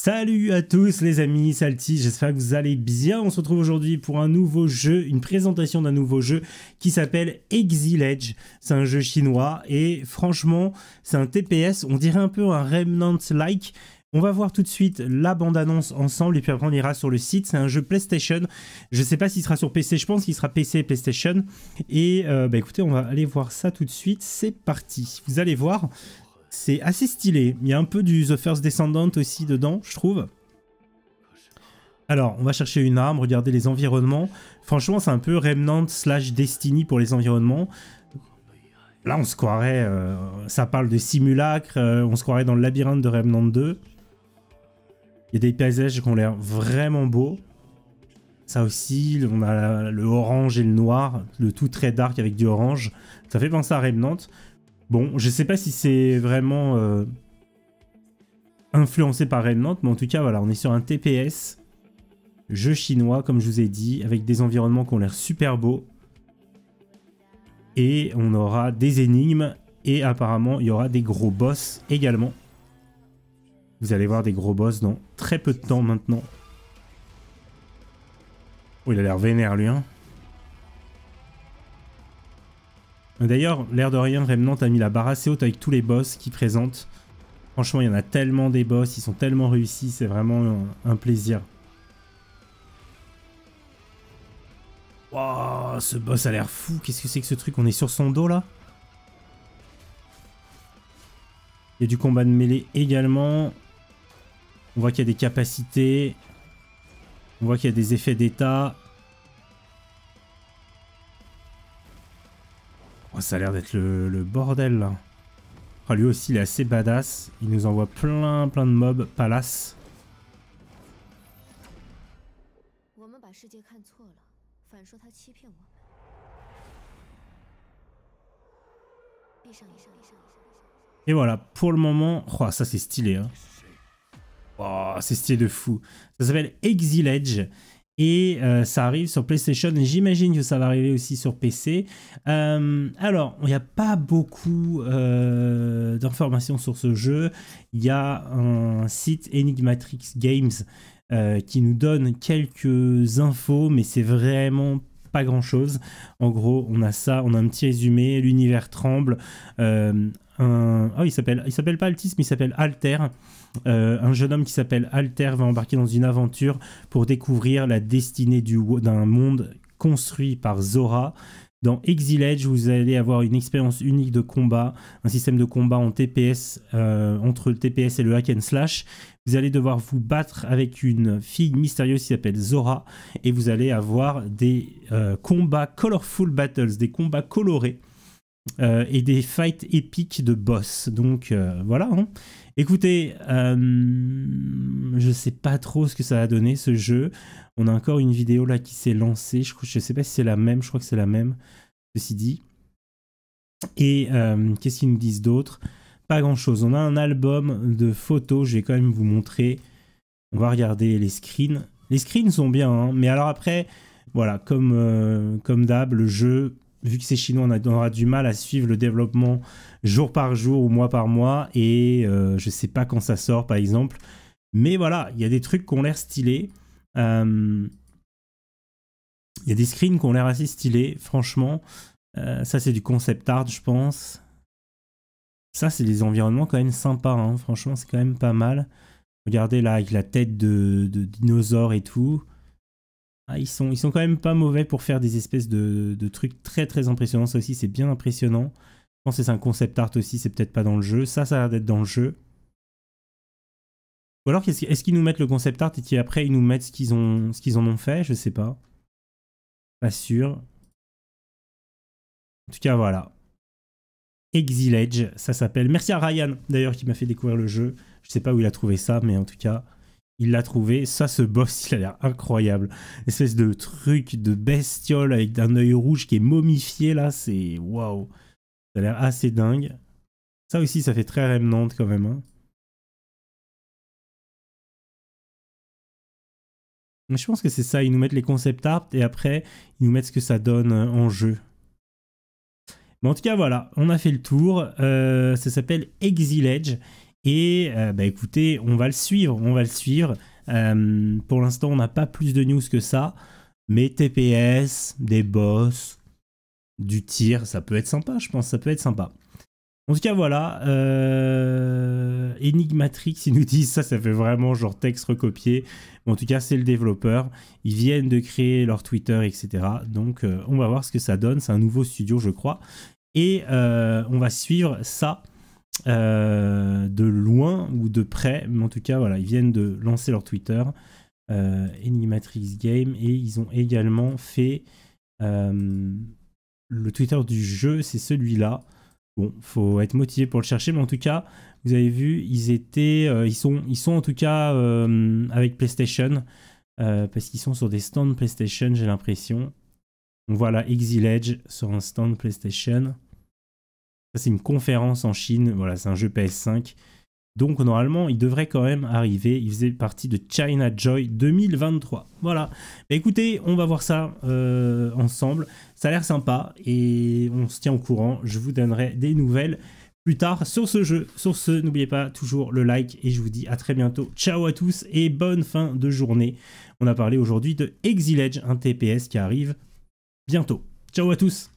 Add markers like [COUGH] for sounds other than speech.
Salut à tous les amis, Salty, j'espère que vous allez bien. On se retrouve aujourd'hui pour un nouveau jeu, une présentation d'un nouveau jeu qui s'appelle Exile Edge. C'est un jeu chinois et franchement, c'est un TPS, on dirait un peu un Remnant-like. On va voir tout de suite la bande-annonce ensemble et puis après on ira sur le site. C'est un jeu PlayStation. Je ne sais pas s'il sera sur PC, je pense qu'il sera PC et PlayStation. Et euh, bah écoutez, on va aller voir ça tout de suite. C'est parti. Vous allez voir, c'est assez stylé. Il y a un peu du The First Descendant aussi dedans, je trouve. Alors, on va chercher une arme, regarder les environnements. Franchement, c'est un peu Remnant slash Destiny pour les environnements. Là, on se croirait... Euh, ça parle de simulacre, euh, on se croirait dans le labyrinthe de Remnant 2. Il y a des paysages qui ont l'air vraiment beaux. Ça aussi, on a le orange et le noir, le tout très dark avec du orange. Ça fait penser à Remnant. Bon, je sais pas si c'est vraiment euh, influencé par Remnant, mais en tout cas, voilà, on est sur un TPS, jeu chinois, comme je vous ai dit, avec des environnements qui ont l'air super beaux. Et on aura des énigmes, et apparemment, il y aura des gros boss également. Vous allez voir des gros boss dans très peu de temps maintenant. Oh, il a l'air vénère, lui, hein. D'ailleurs, l'air de rien, Remnant a mis la barre assez haute avec tous les boss qui présentent. Franchement, il y en a tellement des boss, ils sont tellement réussis, c'est vraiment un, plaisir. ce boss a l'air fou. Qu'est-ce que c'est que ce truc On est sur son dos là Il y a du combat de mêlée également. On voit qu'il y a des capacités. On voit qu'il y a des effets d'état. Oh, ça a l'air d'être le, bordel là. Ah, lui aussi, il est assez badass. Il nous envoie plein plein de mobs palace. Et voilà, pour le moment... Oh, ça c'est stylé. Hein. Oh, c'est stylé de fou. Ça s'appelle Edge. Et euh, ça arrive sur PlayStation j'imagine que ça va arriver aussi sur PC. Euh, alors, il n'y a pas beaucoup euh, d'informations sur ce jeu. Il y a un site Enigmatrix Games qui nous donne quelques infos, mais c'est vraiment grand chose. En gros, on a ça, on a un petit résumé, l'univers tremble. Euh, un... Oh, il s'appelle, il s'appelle pas Altis, mais il s'appelle Alter. Euh, un jeune homme qui s'appelle Alter va embarquer dans une aventure pour découvrir la destinée d'un monde construit par Zora, dans Exile Edge, vous allez avoir une expérience unique de combat, un système de combat en TPS, euh, entre le TPS et le hack and slash. Vous allez devoir vous battre avec une fille mystérieuse qui s'appelle Zora, et vous allez avoir des euh, combats colorful battles, des combats colorés, euh, et des fights épiques de boss. Donc euh, voilà. Hein. Écoutez, je euh, je sais pas trop ce que ça a donné, ce jeu. On a encore une vidéo là qui s'est lancée. Je, ne sais pas si c'est la même. Je crois que c'est la même. Ceci dit. Et qu'est-ce qu'ils nous disent d'autre Pas grand-chose. On a un album de photos. Je vais quand même vous montrer. On va regarder les screens. Les screens sont bien, hein. mais alors après, voilà, comme, comme d'hab, le jeu, vu que c'est chinois, on, aura du mal à suivre le développement jour par jour ou mois par mois. Et euh, je sais pas quand ça sort, par exemple. Mais voilà, il y a des trucs qui ont l'air stylés. Euh, il y a des screens qui ont l'air assez stylés, franchement. Euh, ça, c'est du concept art, je pense. Ça, c'est des environnements quand même sympas. Hein. Franchement, c'est quand même pas mal. Regardez là, avec la tête de, de dinosaure et tout. Ah, ils sont, ils sont quand même pas mauvais pour faire des espèces de, trucs très très impressionnants. Ça aussi, c'est bien impressionnant. Je pense que c'est un concept art aussi, c'est peut-être pas dans le jeu. Ça, ça a l'air d'être dans le jeu. Ou alors, est-ce qu'ils nous mettent le concept art et qu'après ils nous mettent ce qu'ils en ont fait Je sais pas. Pas sûr. En tout cas, voilà. Exile ça s'appelle. Merci à Ryan d'ailleurs qui m'a fait découvrir le jeu. Je sais pas où il a trouvé ça, mais en tout cas, il l'a trouvé. Ça, ce boss, [LAUGHS] il a l'air incroyable. espèce de truc de bestiole avec un œil rouge qui est momifié là, c'est waouh. Ça a l'air assez dingue. Ça aussi, ça fait très Remnant quand même. Hein. Je pense que c'est ça, ils nous mettent les concept art et après, ils nous mettent ce que ça donne euh, en jeu. Mais en tout cas, voilà, on a fait le tour. Euh, ça s'appelle Edge. Et euh, bah, écoutez, on va le suivre, on va le suivre. Euh, pour l'instant, on n'a pas plus de news que ça. Mais TPS, des boss, du tir, ça peut être sympa, je pense, ça peut être sympa. En tout cas, voilà. Euh, Enigmatrix, ils nous disent ça, ça fait vraiment genre texte recopié. en tout cas, c'est le développeur. Ils viennent de créer leur Twitter, etc. Donc, on va voir ce que ça donne. C'est un nouveau studio, je crois. Et on va suivre ça euh, de loin ou de près, mais en tout cas, voilà, ils viennent de lancer leur Twitter, Animatrix euh, Game, et ils ont également fait euh, le Twitter du jeu, c'est celui-là. Bon, faut être motivé pour le chercher, mais en tout cas, vous avez vu, ils étaient, ils sont, ils sont en tout cas avec PlayStation parce qu'ils sont sur des stands PlayStation, j'ai l'impression. On voit là Exil sur un stand PlayStation. Ça, c'est une conférence en Chine. Voilà, c'est un jeu PS5. Donc, normalement, il devrait quand même arriver. Il faisait partie de China Joy 2023. Voilà. Bah, écoutez, on va voir ça euh, ensemble. Ça a l'air sympa et on se tient au courant. Je vous donnerai des nouvelles plus tard sur ce jeu. Sur ce, n'oubliez pas toujours le like et je vous dis à très bientôt. Ciao à tous et bonne fin de journée. On a parlé aujourd'hui de Exile Edge, un TPS qui arrive bientôt. Ciao à tous